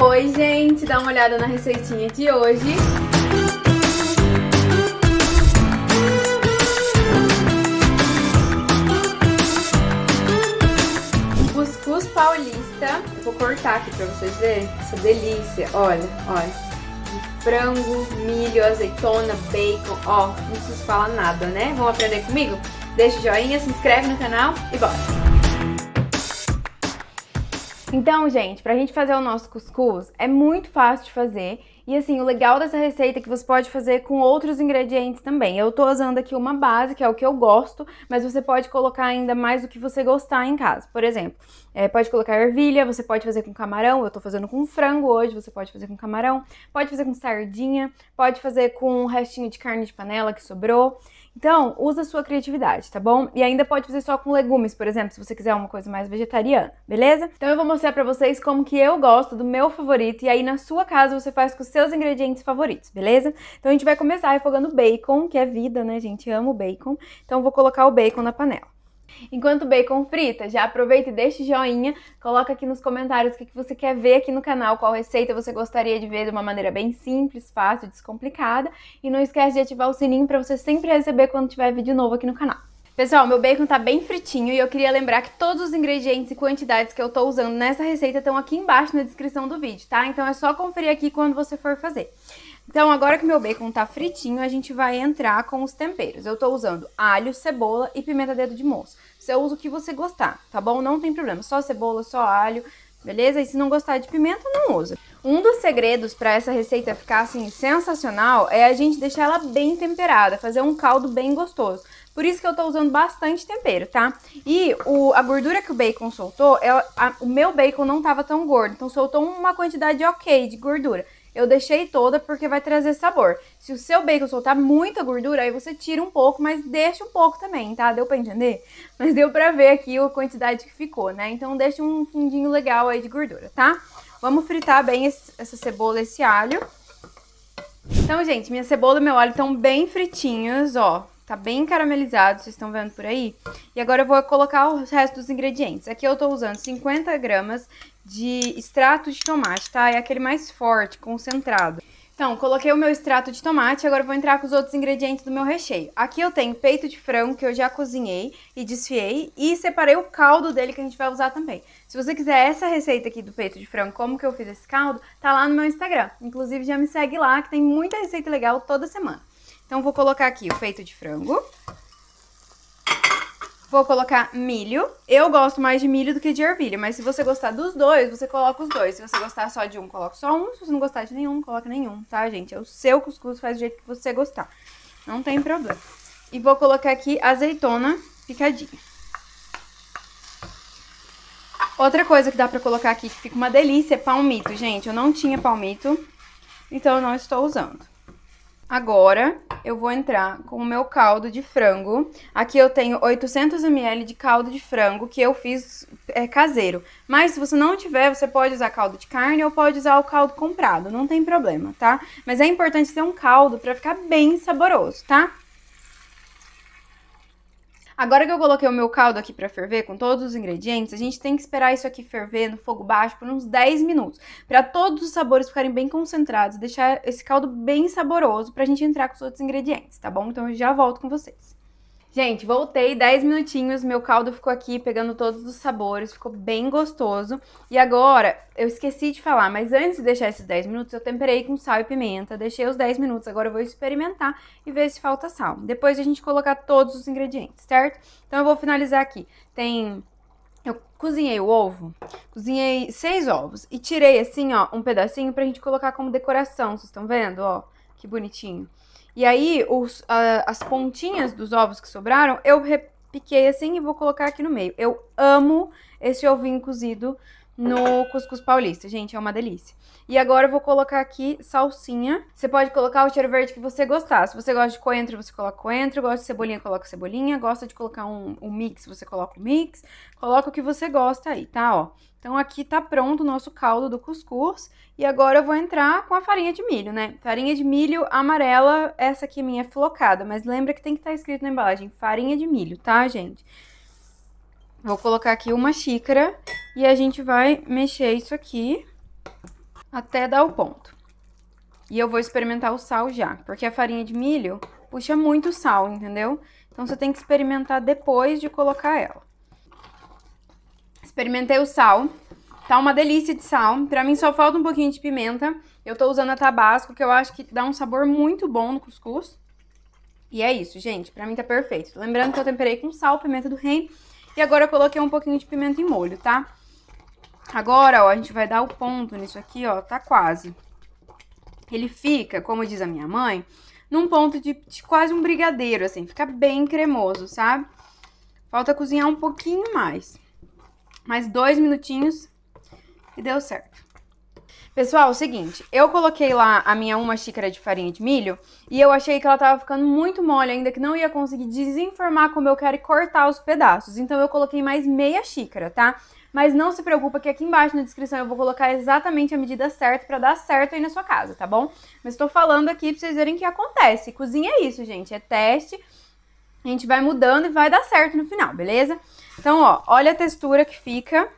Oi, gente! Dá uma olhada na receitinha de hoje. Cuscuz paulista. Eu vou cortar aqui pra vocês verem essa delícia. Olha, olha. Frango, milho, azeitona, bacon, ó, não preciso falar nada, né? Vamos aprender comigo? Deixa o joinha, se inscreve no canal e bora! Então, gente, para a gente fazer o nosso cuscuz, é muito fácil de fazer e assim, o legal dessa receita é que você pode fazer com outros ingredientes também. Eu tô usando aqui uma base, que é o que eu gosto, mas você pode colocar ainda mais o que você gostar em casa. Por exemplo, é, pode colocar ervilha, você pode fazer com camarão, eu tô fazendo com frango hoje, você pode fazer com camarão, pode fazer com sardinha, pode fazer com um restinho de carne de panela que sobrou. Então, usa a sua criatividade, tá bom? E ainda pode fazer só com legumes, por exemplo, se você quiser uma coisa mais vegetariana, beleza? Então eu vou mostrar pra vocês como que eu gosto do meu favorito, e aí na sua casa você faz com o seu seus ingredientes favoritos, beleza? Então a gente vai começar refogando bacon, que é vida, né, gente? amo bacon. Então vou colocar o bacon na panela. Enquanto o bacon frita, já aproveita e deixa o joinha, coloca aqui nos comentários o que você quer ver aqui no canal, qual receita você gostaria de ver de uma maneira bem simples, fácil, descomplicada. E não esquece de ativar o sininho para você sempre receber quando tiver vídeo novo aqui no canal. Pessoal, meu bacon tá bem fritinho e eu queria lembrar que todos os ingredientes e quantidades que eu tô usando nessa receita estão aqui embaixo na descrição do vídeo, tá? Então é só conferir aqui quando você for fazer. Então, agora que meu bacon tá fritinho, a gente vai entrar com os temperos. Eu tô usando alho, cebola e pimenta dedo de moço. Você usa o que você gostar, tá bom? Não tem problema, só cebola, só alho, beleza? E se não gostar de pimenta, não usa. Um dos segredos para essa receita ficar assim sensacional é a gente deixar ela bem temperada, fazer um caldo bem gostoso. Por isso que eu tô usando bastante tempero, tá? E o, a gordura que o bacon soltou, ela, a, o meu bacon não tava tão gordo, então soltou uma quantidade ok de gordura. Eu deixei toda porque vai trazer sabor. Se o seu bacon soltar muita gordura, aí você tira um pouco, mas deixa um pouco também, tá? Deu pra entender? Mas deu pra ver aqui a quantidade que ficou, né? Então deixa um fundinho legal aí de gordura, tá? Vamos fritar bem esse, essa cebola, esse alho. Então, gente, minha cebola e meu alho estão bem fritinhos, ó. Tá bem caramelizado, vocês estão vendo por aí. E agora eu vou colocar o resto dos ingredientes. Aqui eu tô usando 50 gramas de extrato de tomate, tá? É aquele mais forte, concentrado. Então, coloquei o meu extrato de tomate, agora vou entrar com os outros ingredientes do meu recheio. Aqui eu tenho peito de frango, que eu já cozinhei e desfiei, e separei o caldo dele que a gente vai usar também. Se você quiser essa receita aqui do peito de frango, como que eu fiz esse caldo, tá lá no meu Instagram. Inclusive já me segue lá, que tem muita receita legal toda semana. Então, vou colocar aqui o peito de frango. Vou colocar milho. Eu gosto mais de milho do que de ervilha, mas se você gostar dos dois, você coloca os dois. Se você gostar só de um, coloca só um. Se você não gostar de nenhum, coloca nenhum, tá, gente? É o seu cuscuz, faz do jeito que você gostar. Não tem problema. E vou colocar aqui azeitona picadinha. Outra coisa que dá pra colocar aqui que fica uma delícia é palmito, gente. Eu não tinha palmito, então eu não estou usando. Agora eu vou entrar com o meu caldo de frango. Aqui eu tenho 800 ml de caldo de frango que eu fiz é, caseiro. Mas se você não tiver, você pode usar caldo de carne ou pode usar o caldo comprado, não tem problema, tá? Mas é importante ter um caldo para ficar bem saboroso, tá? Agora que eu coloquei o meu caldo aqui para ferver com todos os ingredientes, a gente tem que esperar isso aqui ferver no fogo baixo por uns 10 minutos, para todos os sabores ficarem bem concentrados, deixar esse caldo bem saboroso para a gente entrar com os outros ingredientes, tá bom? Então eu já volto com vocês. Gente, voltei 10 minutinhos, meu caldo ficou aqui pegando todos os sabores, ficou bem gostoso. E agora, eu esqueci de falar, mas antes de deixar esses 10 minutos, eu temperei com sal e pimenta, deixei os 10 minutos, agora eu vou experimentar e ver se falta sal. Depois a gente colocar todos os ingredientes, certo? Então eu vou finalizar aqui. Tem eu cozinhei o ovo, cozinhei seis ovos e tirei assim, ó, um pedacinho pra gente colocar como decoração, vocês estão vendo, ó, que bonitinho. E aí, os, a, as pontinhas dos ovos que sobraram, eu repiquei assim e vou colocar aqui no meio. Eu amo esse ovinho cozido no cuscuz paulista. Gente, é uma delícia. E agora eu vou colocar aqui salsinha. Você pode colocar o cheiro verde que você gostar. Se você gosta de coentro, você coloca coentro. Gosta de cebolinha, coloca cebolinha. Gosta de colocar um, um mix, você coloca o um mix. Coloca o que você gosta aí, tá? Ó. Então aqui tá pronto o nosso caldo do cuscuz. E agora eu vou entrar com a farinha de milho, né? Farinha de milho amarela, essa aqui é minha é flocada. Mas lembra que tem que estar tá escrito na embalagem, farinha de milho, tá, gente? Vou colocar aqui uma xícara e a gente vai mexer isso aqui até dar o ponto. E eu vou experimentar o sal já, porque a farinha de milho puxa muito sal, entendeu? Então você tem que experimentar depois de colocar ela. Experimentei o sal, tá uma delícia de sal. Pra mim só falta um pouquinho de pimenta. Eu tô usando a Tabasco, que eu acho que dá um sabor muito bom no cuscuz. E é isso, gente, pra mim tá perfeito. Lembrando que eu temperei com sal, pimenta do reino e agora eu coloquei um pouquinho de pimenta em molho, tá? Agora, ó, a gente vai dar o ponto nisso aqui, ó, tá quase. Ele fica, como diz a minha mãe, num ponto de, de quase um brigadeiro, assim, fica bem cremoso, sabe? Falta cozinhar um pouquinho mais. Mais dois minutinhos e deu certo. Pessoal, é o seguinte, eu coloquei lá a minha uma xícara de farinha de milho e eu achei que ela tava ficando muito mole ainda, que não ia conseguir desenformar como eu quero e cortar os pedaços. Então eu coloquei mais meia xícara, tá? Mas não se preocupa que aqui embaixo na descrição eu vou colocar exatamente a medida certa para dar certo aí na sua casa, tá bom? Mas tô falando aqui pra vocês verem o que acontece. Cozinha é isso, gente, é teste. A gente vai mudando e vai dar certo no final, beleza? Então, ó, olha a textura que fica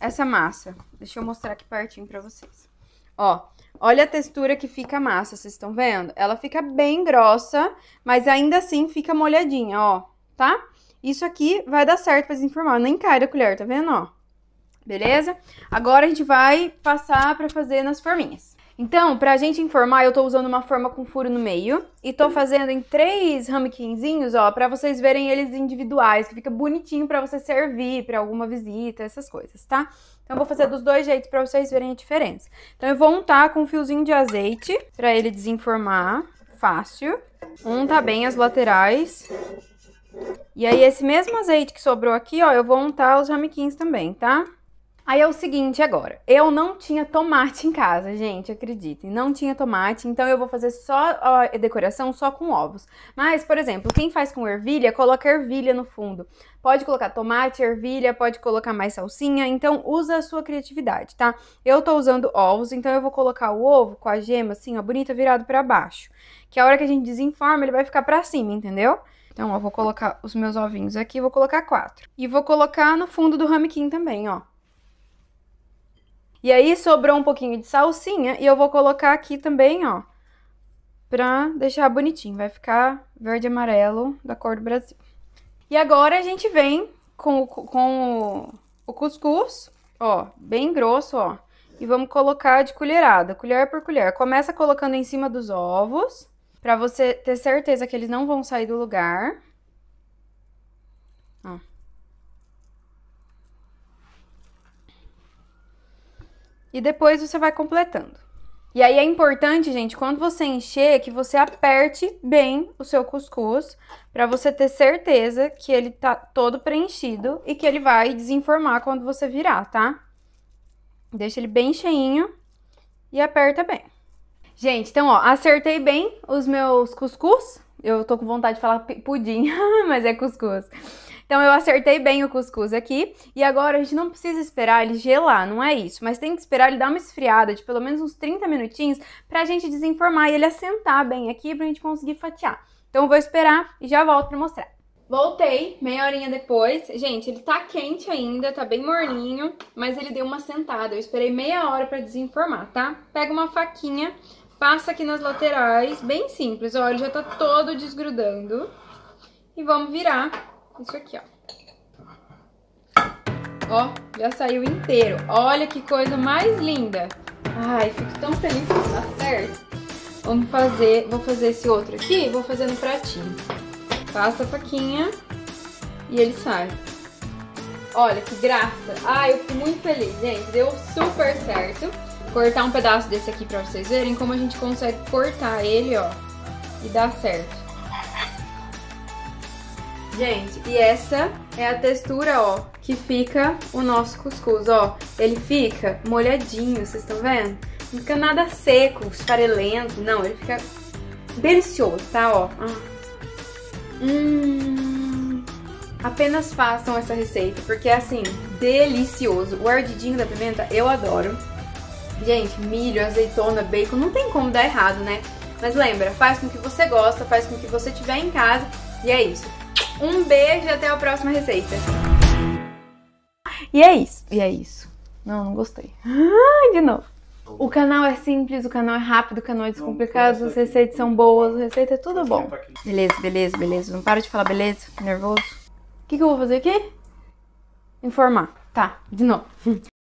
essa massa. Deixa eu mostrar aqui pertinho pra vocês. Ó, olha a textura que fica a massa, vocês estão vendo? Ela fica bem grossa, mas ainda assim fica molhadinha, ó, tá? Isso aqui vai dar certo pra desenformar, nem cai da colher, tá vendo, ó? Beleza? Agora a gente vai passar pra fazer nas forminhas. Então, pra gente informar, eu tô usando uma forma com furo no meio e tô fazendo em três ramequinzinhos, ó, pra vocês verem eles individuais, que fica bonitinho pra você servir pra alguma visita, essas coisas, tá? Então, eu vou fazer dos dois jeitos pra vocês verem a diferença. Então, eu vou untar com um fiozinho de azeite pra ele desenformar, fácil. Unta bem as laterais. E aí, esse mesmo azeite que sobrou aqui, ó, eu vou untar os ramequins também, tá? Tá? Aí é o seguinte agora, eu não tinha tomate em casa, gente, acreditem, não tinha tomate, então eu vou fazer só a decoração só com ovos. Mas, por exemplo, quem faz com ervilha, coloca ervilha no fundo. Pode colocar tomate, ervilha, pode colocar mais salsinha, então usa a sua criatividade, tá? Eu tô usando ovos, então eu vou colocar o ovo com a gema assim, ó, bonita, virado para baixo. Que a hora que a gente desenforma, ele vai ficar para cima, entendeu? Então, ó, vou colocar os meus ovinhos aqui, vou colocar quatro. E vou colocar no fundo do ramequim também, ó. E aí sobrou um pouquinho de salsinha e eu vou colocar aqui também, ó, pra deixar bonitinho. Vai ficar verde e amarelo da cor do Brasil. E agora a gente vem com, o, com o, o cuscuz, ó, bem grosso, ó. E vamos colocar de colherada, colher por colher. Começa colocando em cima dos ovos, pra você ter certeza que eles não vão sair do lugar. e depois você vai completando. E aí é importante, gente, quando você encher, que você aperte bem o seu cuscuz para você ter certeza que ele tá todo preenchido e que ele vai desenformar quando você virar, tá? Deixa ele bem cheinho e aperta bem. Gente, então, ó, acertei bem os meus cuscuz. Eu tô com vontade de falar pudim, mas é cuscuz. Então eu acertei bem o cuscuz aqui. E agora a gente não precisa esperar ele gelar, não é isso. Mas tem que esperar ele dar uma esfriada de pelo menos uns 30 minutinhos pra gente desenformar e ele assentar bem aqui pra gente conseguir fatiar. Então eu vou esperar e já volto pra mostrar. Voltei, meia horinha depois. Gente, ele tá quente ainda, tá bem morninho, mas ele deu uma sentada. Eu esperei meia hora pra desenformar, tá? Pega uma faquinha, passa aqui nas laterais, bem simples. Olha, ele já tá todo desgrudando. E vamos virar isso aqui, ó. Ó, já saiu inteiro. Olha que coisa mais linda. Ai, fico tão feliz que tá certo. Vamos fazer, vou fazer esse outro aqui, vou fazer no pratinho. Passa a faquinha e ele sai. Olha que graça. Ai, eu fico muito feliz, gente. Deu super certo. Cortar um pedaço desse aqui pra vocês verem como a gente consegue cortar ele, ó, e dar certo. Gente, e essa é a textura, ó, que fica o nosso cuscuz, ó. Ele fica molhadinho, vocês estão vendo? Não fica nada seco, esfarelento, não. Ele fica delicioso, tá, ó. Ah. Hum... Apenas façam essa receita, porque é assim, delicioso. O ardidinho da pimenta eu adoro. Gente, milho, azeitona, bacon, não tem como dar errado, né? Mas lembra, faz com o que você gosta, faz com o que você tiver em casa e é isso. Um beijo e até a próxima receita. E é isso, e é isso. Não, não gostei. Ah, de novo. O canal é simples, o canal é rápido, o canal é descomplicado, as receitas são boas, a receita é tudo bom. Tá beleza, beleza, beleza. Não para de falar beleza, nervoso. O que, que eu vou fazer aqui? Informar. Tá, de novo.